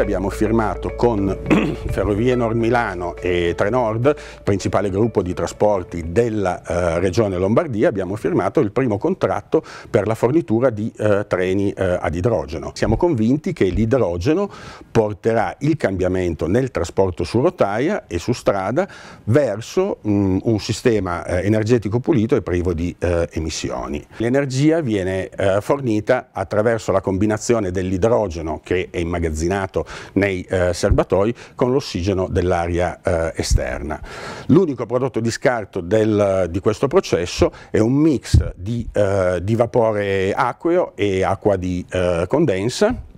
Italia abbiamo firmato con Ferrovie Nord Milano e Trenord, principale gruppo di trasporti della eh, regione Lombardia, abbiamo firmato il primo contratto per la fornitura di eh, treni eh, ad idrogeno. Siamo convinti che l'idrogeno porterà il cambiamento nel trasporto su rotaia e su strada verso mh, mm, un sistema eh, energetico pulito e privo di eh, emissioni. L'energia viene eh, fornita attraverso la combinazione dell'idrogeno che è immagazzinato nei eh, serbatoi con l'ossigeno dell'aria eh, esterna. L'unico prodotto di scarto del, di questo processo è un mix di, eh, di vapore acqueo e acqua di eh, condensa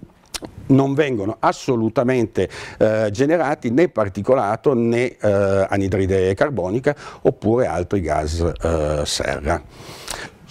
non vengono assolutamente eh, generati né particolato né eh, anidride carbonica oppure altri gas eh, serra.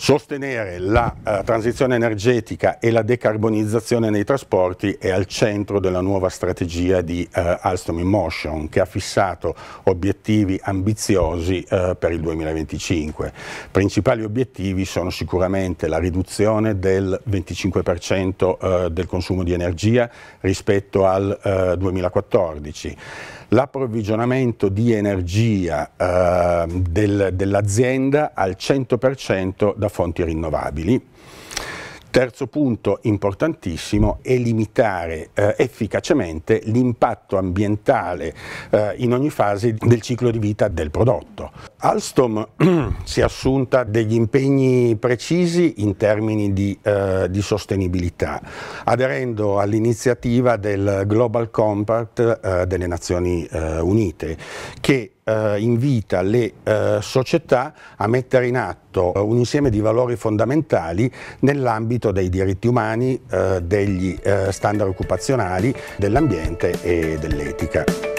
Sostenere la uh, transizione energetica e la decarbonizzazione nei trasporti è al centro della nuova strategia di uh, Alstom in Motion che ha fissato obiettivi ambiziosi uh, per il 2025. Principali obiettivi sono sicuramente la riduzione del 25% del consumo di energia rispetto al 2014 l'approvvigionamento di energia eh, del, dell'azienda al 100% da fonti rinnovabili. Terzo punto importantissimo è limitare eh, efficacemente l'impatto ambientale eh, in ogni fase del ciclo di vita del prodotto. Alstom si è assunta degli impegni precisi in termini di, eh, di sostenibilità, aderendo all'iniziativa del Global Compact eh, delle Nazioni eh, Unite, che eh, invita le eh, società a mettere in atto eh, un insieme di valori fondamentali nell'ambito dei diritti umani, eh, degli eh, standard occupazionali, dell'ambiente e dell'etica.